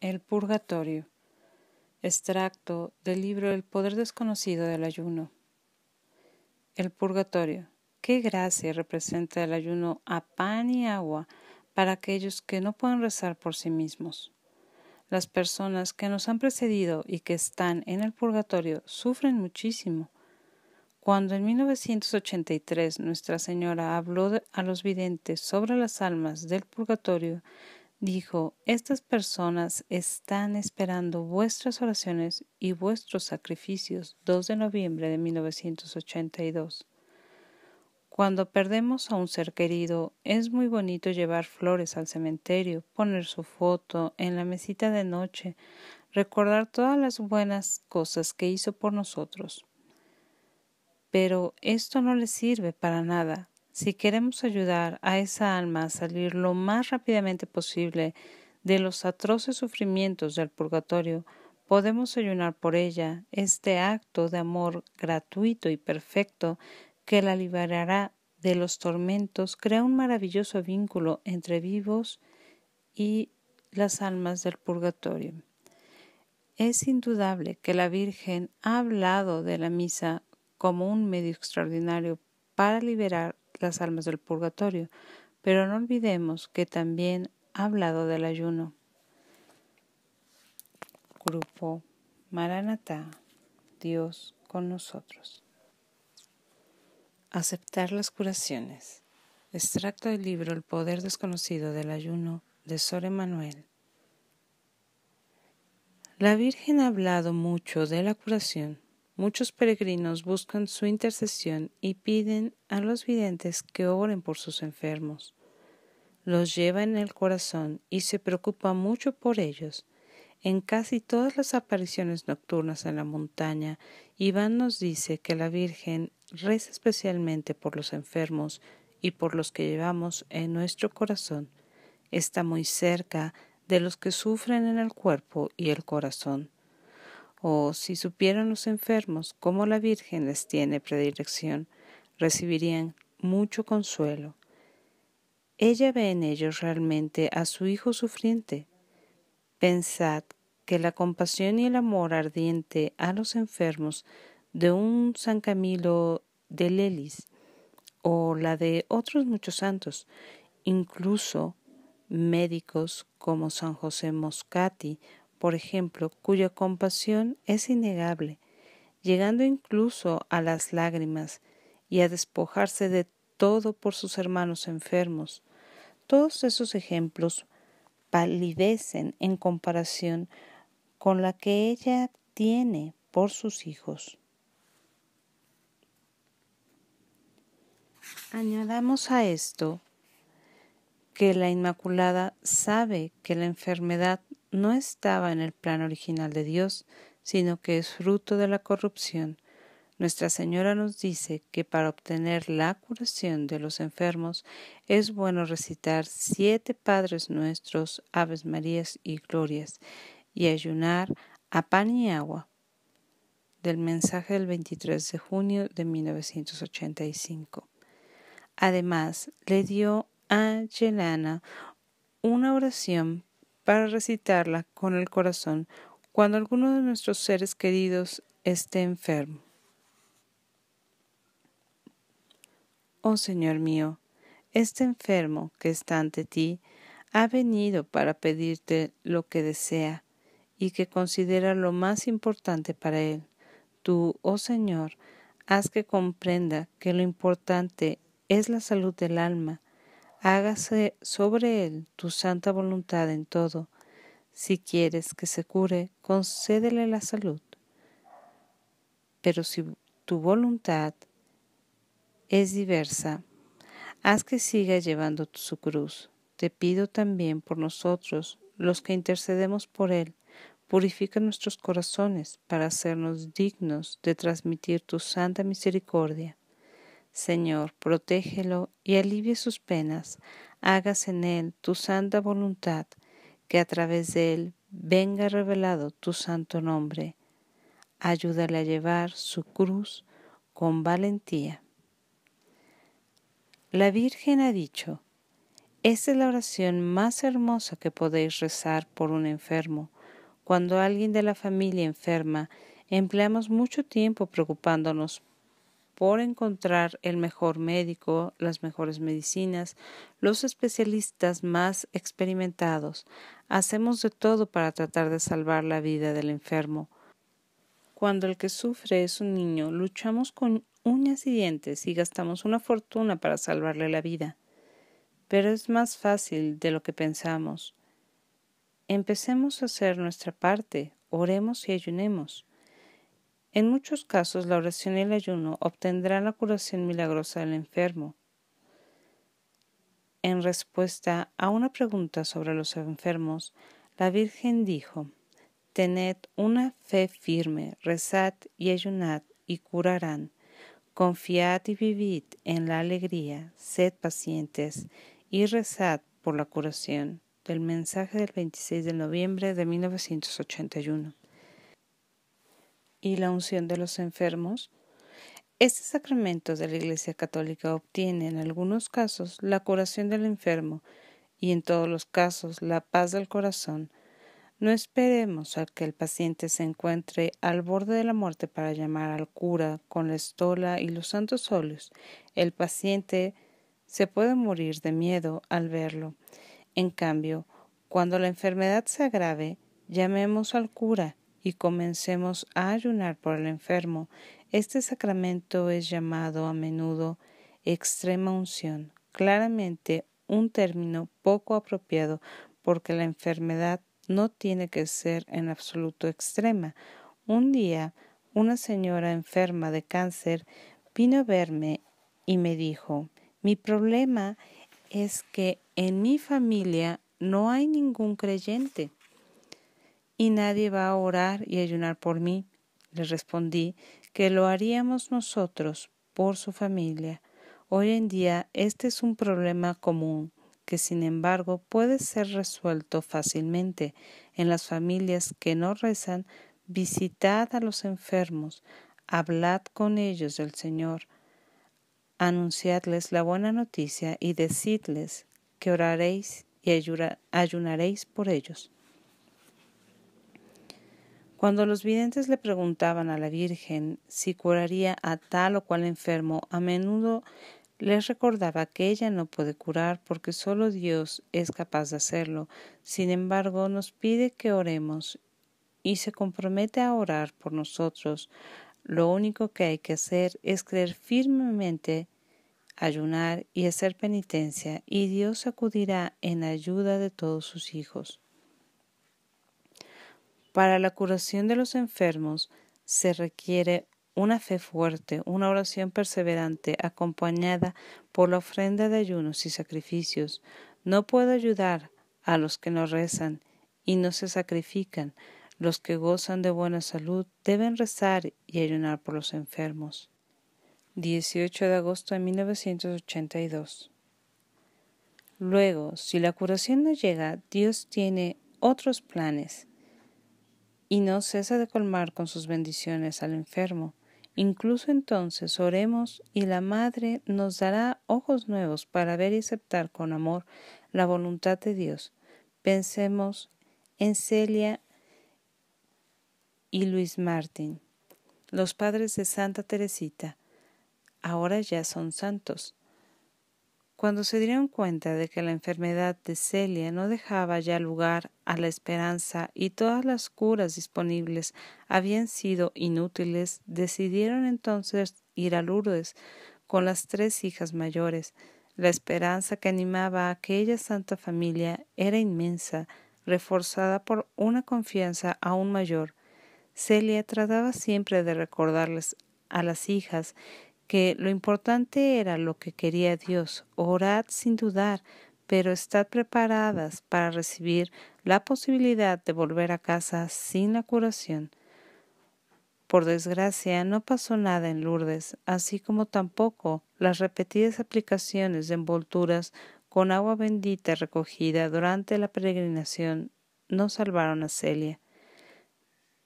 El Purgatorio. Extracto del libro El Poder Desconocido del Ayuno. El Purgatorio. ¿Qué gracia representa el ayuno a pan y agua para aquellos que no pueden rezar por sí mismos? Las personas que nos han precedido y que están en el purgatorio sufren muchísimo. Cuando en 1983 Nuestra Señora habló a los videntes sobre las almas del purgatorio, dijo, estas personas están esperando vuestras oraciones y vuestros sacrificios 2 de noviembre de 1982. Cuando perdemos a un ser querido, es muy bonito llevar flores al cementerio, poner su foto en la mesita de noche, recordar todas las buenas cosas que hizo por nosotros. Pero esto no le sirve para nada si queremos ayudar a esa alma a salir lo más rápidamente posible de los atroces sufrimientos del purgatorio, podemos ayunar por ella este acto de amor gratuito y perfecto que la liberará de los tormentos, crea un maravilloso vínculo entre vivos y las almas del purgatorio. Es indudable que la Virgen ha hablado de la misa como un medio extraordinario para liberar las almas del purgatorio, pero no olvidemos que también ha hablado del ayuno. Grupo Maranatá, Dios con nosotros. Aceptar las curaciones. Extracto del libro El poder desconocido del ayuno de Sor Emanuel. La Virgen ha hablado mucho de la curación Muchos peregrinos buscan su intercesión y piden a los videntes que oren por sus enfermos. Los lleva en el corazón y se preocupa mucho por ellos. En casi todas las apariciones nocturnas en la montaña, Iván nos dice que la Virgen reza especialmente por los enfermos y por los que llevamos en nuestro corazón. Está muy cerca de los que sufren en el cuerpo y el corazón. O si supieran los enfermos cómo la Virgen les tiene predilección, recibirían mucho consuelo. Ella ve en ellos realmente a su Hijo sufriente. Pensad que la compasión y el amor ardiente a los enfermos de un San Camilo de Lelis o la de otros muchos santos, incluso médicos como San José Moscati por ejemplo, cuya compasión es innegable, llegando incluso a las lágrimas y a despojarse de todo por sus hermanos enfermos. Todos esos ejemplos palidecen en comparación con la que ella tiene por sus hijos. Añadamos a esto que la Inmaculada sabe que la enfermedad no estaba en el plan original de Dios, sino que es fruto de la corrupción. Nuestra Señora nos dice que para obtener la curación de los enfermos es bueno recitar siete Padres nuestros, Aves Marías y Glorias, y ayunar a pan y agua. Del mensaje del 23 de junio de 1985. Además, le dio a Yelana una oración para recitarla con el corazón cuando alguno de nuestros seres queridos esté enfermo. Oh Señor mío, este enfermo que está ante ti ha venido para pedirte lo que desea y que considera lo más importante para él. Tú, oh Señor, haz que comprenda que lo importante es la salud del alma, hágase sobre él tu santa voluntad en todo. Si quieres que se cure, concédele la salud. Pero si tu voluntad es diversa, haz que siga llevando su cruz. Te pido también por nosotros, los que intercedemos por él, Purifica nuestros corazones para hacernos dignos de transmitir tu santa misericordia Señor, protégelo y alivie sus penas. Hagas en él tu santa voluntad, que a través de él venga revelado tu santo nombre. Ayúdale a llevar su cruz con valentía. La Virgen ha dicho, esta es la oración más hermosa que podéis rezar por un enfermo. Cuando alguien de la familia enferma, empleamos mucho tiempo preocupándonos por encontrar el mejor médico, las mejores medicinas, los especialistas más experimentados. Hacemos de todo para tratar de salvar la vida del enfermo. Cuando el que sufre es un niño, luchamos con uñas y dientes y gastamos una fortuna para salvarle la vida. Pero es más fácil de lo que pensamos. Empecemos a hacer nuestra parte, oremos y ayunemos. En muchos casos la oración y el ayuno obtendrán la curación milagrosa del enfermo. En respuesta a una pregunta sobre los enfermos, la Virgen dijo, Tened una fe firme, rezad y ayunad y curarán. Confiad y vivid en la alegría, sed pacientes y rezad por la curación. Del mensaje del 26 de noviembre de 1981 y la unción de los enfermos? Este sacramento de la Iglesia Católica obtiene en algunos casos la curación del enfermo y en todos los casos la paz del corazón. No esperemos a que el paciente se encuentre al borde de la muerte para llamar al cura con la estola y los santos óleos. El paciente se puede morir de miedo al verlo. En cambio, cuando la enfermedad se agrave, llamemos al cura y comencemos a ayunar por el enfermo. Este sacramento es llamado a menudo extrema unción, claramente un término poco apropiado porque la enfermedad no tiene que ser en absoluto extrema. Un día una señora enferma de cáncer vino a verme y me dijo mi problema es que en mi familia no hay ningún creyente y nadie va a orar y ayunar por mí. Le respondí que lo haríamos nosotros por su familia. Hoy en día este es un problema común que sin embargo puede ser resuelto fácilmente en las familias que no rezan. Visitad a los enfermos, hablad con ellos del Señor, anunciadles la buena noticia y decidles que oraréis y ayunaréis por ellos. Cuando los videntes le preguntaban a la Virgen si curaría a tal o cual enfermo, a menudo les recordaba que ella no puede curar porque solo Dios es capaz de hacerlo. Sin embargo, nos pide que oremos y se compromete a orar por nosotros. Lo único que hay que hacer es creer firmemente, ayunar y hacer penitencia, y Dios acudirá en ayuda de todos sus hijos. Para la curación de los enfermos se requiere una fe fuerte, una oración perseverante, acompañada por la ofrenda de ayunos y sacrificios. No puedo ayudar a los que no rezan y no se sacrifican. Los que gozan de buena salud deben rezar y ayunar por los enfermos. 18 de agosto de 1982. Luego, si la curación no llega, Dios tiene otros planes y no cesa de colmar con sus bendiciones al enfermo. Incluso entonces oremos y la Madre nos dará ojos nuevos para ver y aceptar con amor la voluntad de Dios. Pensemos en Celia y Luis Martín, los padres de Santa Teresita. Ahora ya son santos. Cuando se dieron cuenta de que la enfermedad de Celia no dejaba ya lugar a la esperanza y todas las curas disponibles habían sido inútiles, decidieron entonces ir a Lourdes con las tres hijas mayores. La esperanza que animaba a aquella santa familia era inmensa, reforzada por una confianza aún mayor. Celia trataba siempre de recordarles a las hijas que lo importante era lo que quería Dios. Orad sin dudar, pero estad preparadas para recibir la posibilidad de volver a casa sin la curación. Por desgracia, no pasó nada en Lourdes, así como tampoco las repetidas aplicaciones de envolturas con agua bendita recogida durante la peregrinación no salvaron a Celia.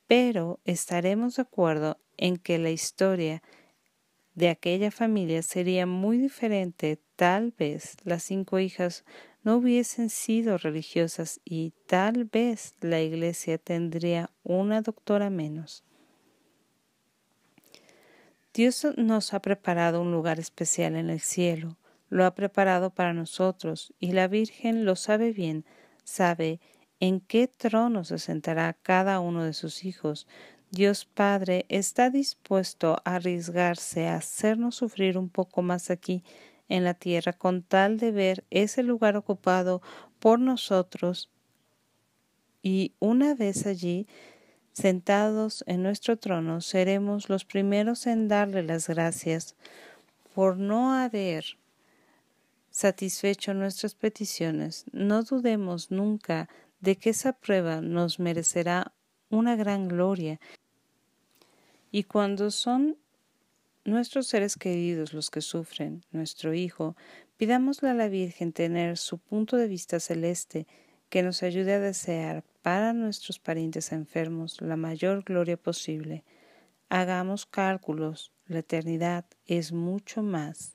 Pero estaremos de acuerdo en que la historia de aquella familia sería muy diferente. Tal vez las cinco hijas no hubiesen sido religiosas y tal vez la Iglesia tendría una doctora menos. Dios nos ha preparado un lugar especial en el cielo, lo ha preparado para nosotros y la Virgen lo sabe bien, sabe en qué trono se sentará cada uno de sus hijos, Dios Padre está dispuesto a arriesgarse a hacernos sufrir un poco más aquí en la tierra con tal de ver ese lugar ocupado por nosotros y una vez allí sentados en nuestro trono seremos los primeros en darle las gracias por no haber satisfecho nuestras peticiones. No dudemos nunca de que esa prueba nos merecerá una gran gloria y cuando son nuestros seres queridos los que sufren, nuestro Hijo, pidámosle a la Virgen tener su punto de vista celeste, que nos ayude a desear para nuestros parientes enfermos la mayor gloria posible. Hagamos cálculos, la eternidad es mucho más,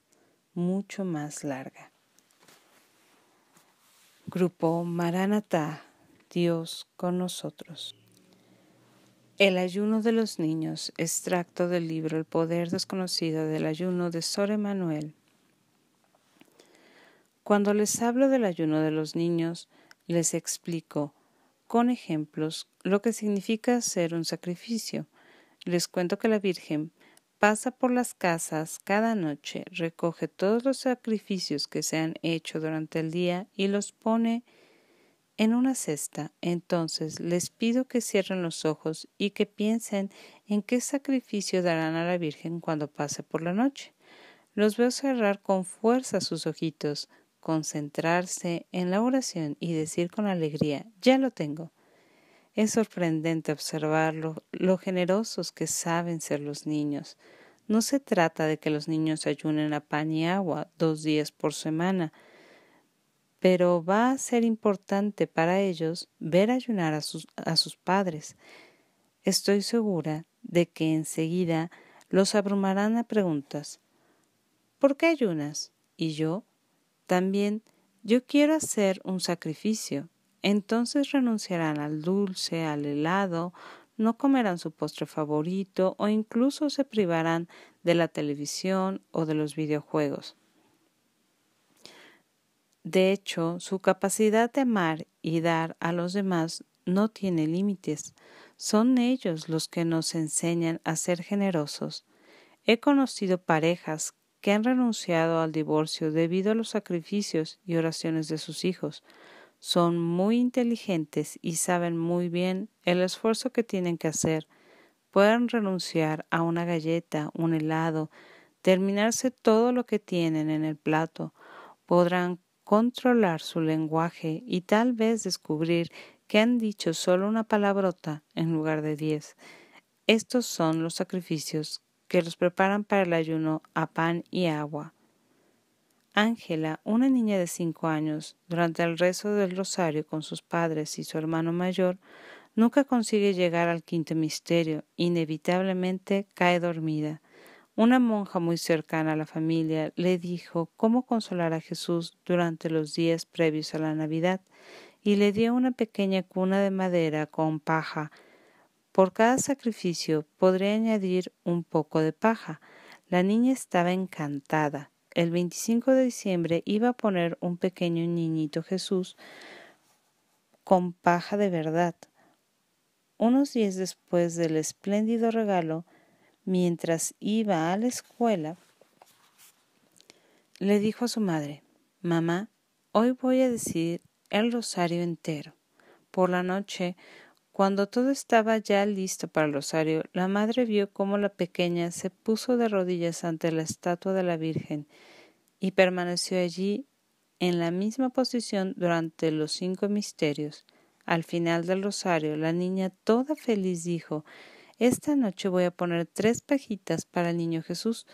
mucho más larga. Grupo Maranatá, Dios con nosotros. El ayuno de los niños, extracto del libro El poder desconocido del ayuno de Sor Emanuel. Cuando les hablo del ayuno de los niños, les explico, con ejemplos, lo que significa hacer un sacrificio. Les cuento que la Virgen pasa por las casas cada noche, recoge todos los sacrificios que se han hecho durante el día y los pone en una cesta. Entonces les pido que cierren los ojos y que piensen en qué sacrificio darán a la Virgen cuando pase por la noche. Los veo cerrar con fuerza sus ojitos, concentrarse en la oración y decir con alegría, ya lo tengo. Es sorprendente observar lo, generosos que saben ser los niños. No se trata de que los niños ayunen a pan y agua dos días por semana, pero va a ser importante para ellos ver ayunar a sus, a sus padres. Estoy segura de que enseguida los abrumarán a preguntas. ¿Por qué ayunas? Y yo también, yo quiero hacer un sacrificio. Entonces renunciarán al dulce, al helado, no comerán su postre favorito o incluso se privarán de la televisión o de los videojuegos. De hecho, su capacidad de amar y dar a los demás no tiene límites. Son ellos los que nos enseñan a ser generosos. He conocido parejas que han renunciado al divorcio debido a los sacrificios y oraciones de sus hijos. Son muy inteligentes y saben muy bien el esfuerzo que tienen que hacer. Pueden renunciar a una galleta, un helado, terminarse todo lo que tienen en el plato. Podrán controlar su lenguaje y tal vez descubrir que han dicho solo una palabrota en lugar de diez. Estos son los sacrificios que los preparan para el ayuno a pan y agua. Ángela, una niña de cinco años, durante el rezo del rosario con sus padres y su hermano mayor, nunca consigue llegar al quinto misterio, inevitablemente cae dormida. Una monja muy cercana a la familia le dijo cómo consolar a Jesús durante los días previos a la Navidad y le dio una pequeña cuna de madera con paja. Por cada sacrificio podré añadir un poco de paja. La niña estaba encantada. El 25 de diciembre iba a poner un pequeño niñito Jesús con paja de verdad. Unos días después del espléndido regalo, mientras iba a la escuela, le dijo a su madre, Mamá, hoy voy a decir el rosario entero. Por la noche, cuando todo estaba ya listo para el rosario, la madre vio cómo la pequeña se puso de rodillas ante la estatua de la Virgen y permaneció allí en la misma posición durante los cinco misterios. Al final del rosario, la niña toda feliz dijo esta noche voy a poner tres pajitas para el niño Jesús,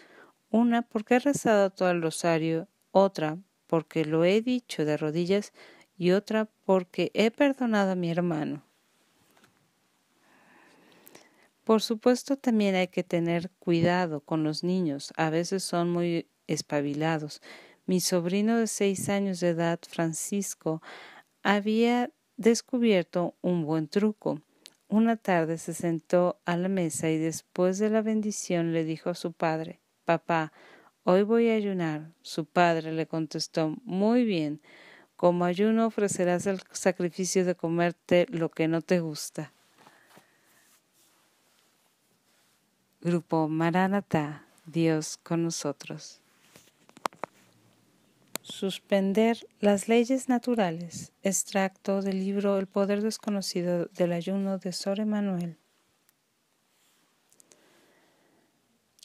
una porque he rezado todo el rosario, otra porque lo he dicho de rodillas y otra porque he perdonado a mi hermano. Por supuesto también hay que tener cuidado con los niños, a veces son muy espabilados. Mi sobrino de seis años de edad, Francisco, había descubierto un buen truco. Una tarde se sentó a la mesa y después de la bendición le dijo a su padre Papá, hoy voy a ayunar. Su padre le contestó Muy bien. Como ayuno ofrecerás el sacrificio de comerte lo que no te gusta. Grupo Maranatá, Dios con nosotros. Suspender las leyes naturales. Extracto del libro El poder desconocido del ayuno de Sor Emanuel.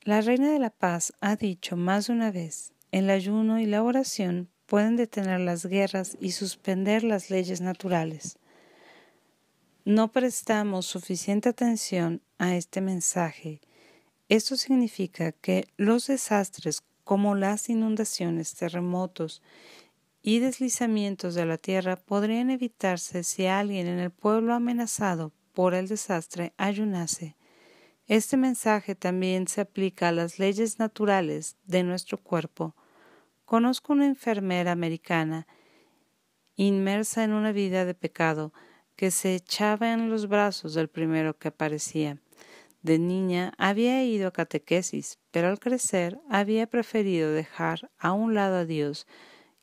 La Reina de la Paz ha dicho más de una vez, el ayuno y la oración pueden detener las guerras y suspender las leyes naturales. No prestamos suficiente atención a este mensaje. Esto significa que los desastres como las inundaciones, terremotos y deslizamientos de la tierra podrían evitarse si alguien en el pueblo amenazado por el desastre ayunase. Este mensaje también se aplica a las leyes naturales de nuestro cuerpo. Conozco una enfermera americana inmersa en una vida de pecado que se echaba en los brazos del primero que aparecía. De niña había ido a catequesis, pero al crecer había preferido dejar a un lado a Dios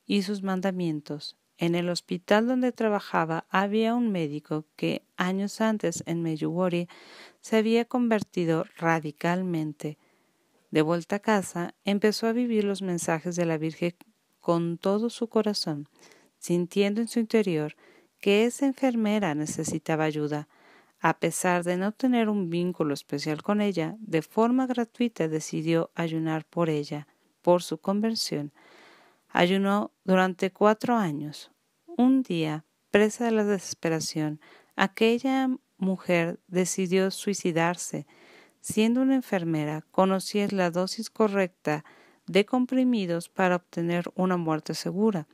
y sus mandamientos. En el hospital donde trabajaba había un médico que años antes en Meyugori se había convertido radicalmente. De vuelta a casa, empezó a vivir los mensajes de la Virgen con todo su corazón, sintiendo en su interior que esa enfermera necesitaba ayuda a pesar de no tener un vínculo especial con ella, de forma gratuita decidió ayunar por ella, por su conversión. Ayunó durante cuatro años. Un día, presa de la desesperación, aquella mujer decidió suicidarse. Siendo una enfermera, conocía la dosis correcta de comprimidos para obtener una muerte segura.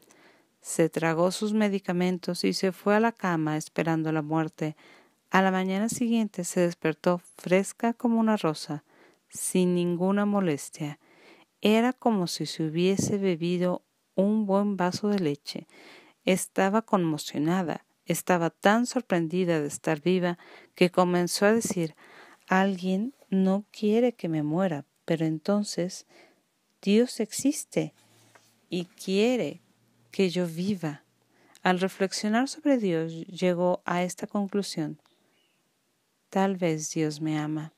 Se tragó sus medicamentos y se fue a la cama esperando la muerte. A la mañana siguiente se despertó fresca como una rosa, sin ninguna molestia. Era como si se hubiese bebido un buen vaso de leche. Estaba conmocionada, estaba tan sorprendida de estar viva que comenzó a decir Alguien no quiere que me muera, pero entonces Dios existe y quiere que yo viva. Al reflexionar sobre Dios llegó a esta conclusión. Tal vez Dios me ama.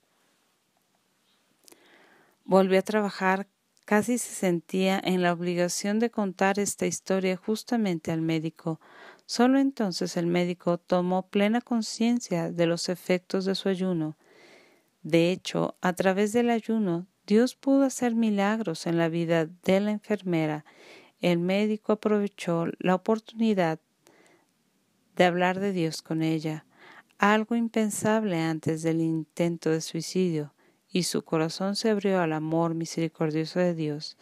Volvió a trabajar. Casi se sentía en la obligación de contar esta historia justamente al médico. Solo entonces el médico tomó plena conciencia de los efectos de su ayuno. De hecho, a través del ayuno, Dios pudo hacer milagros en la vida de la enfermera. El médico aprovechó la oportunidad de hablar de Dios con ella algo impensable antes del intento de suicidio, y su corazón se abrió al amor misericordioso de Dios.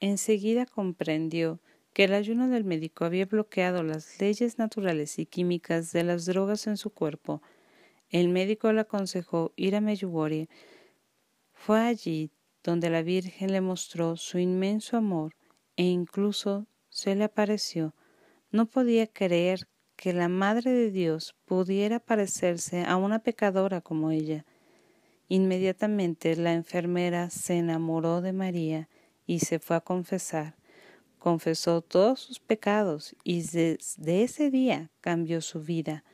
Enseguida comprendió que el ayuno del médico había bloqueado las leyes naturales y químicas de las drogas en su cuerpo. El médico le aconsejó ir a Meyugori. Fue allí donde la Virgen le mostró su inmenso amor e incluso se le apareció. No podía creer que la Madre de Dios pudiera parecerse a una pecadora como ella. Inmediatamente la enfermera se enamoró de María y se fue a confesar. Confesó todos sus pecados y desde ese día cambió su vida.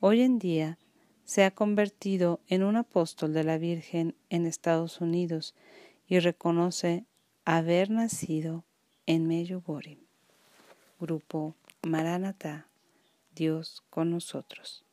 Hoy en día se ha convertido en un apóstol de la Virgen en Estados Unidos y reconoce haber nacido en Meyugori. Grupo Maranatha Dios con nosotros.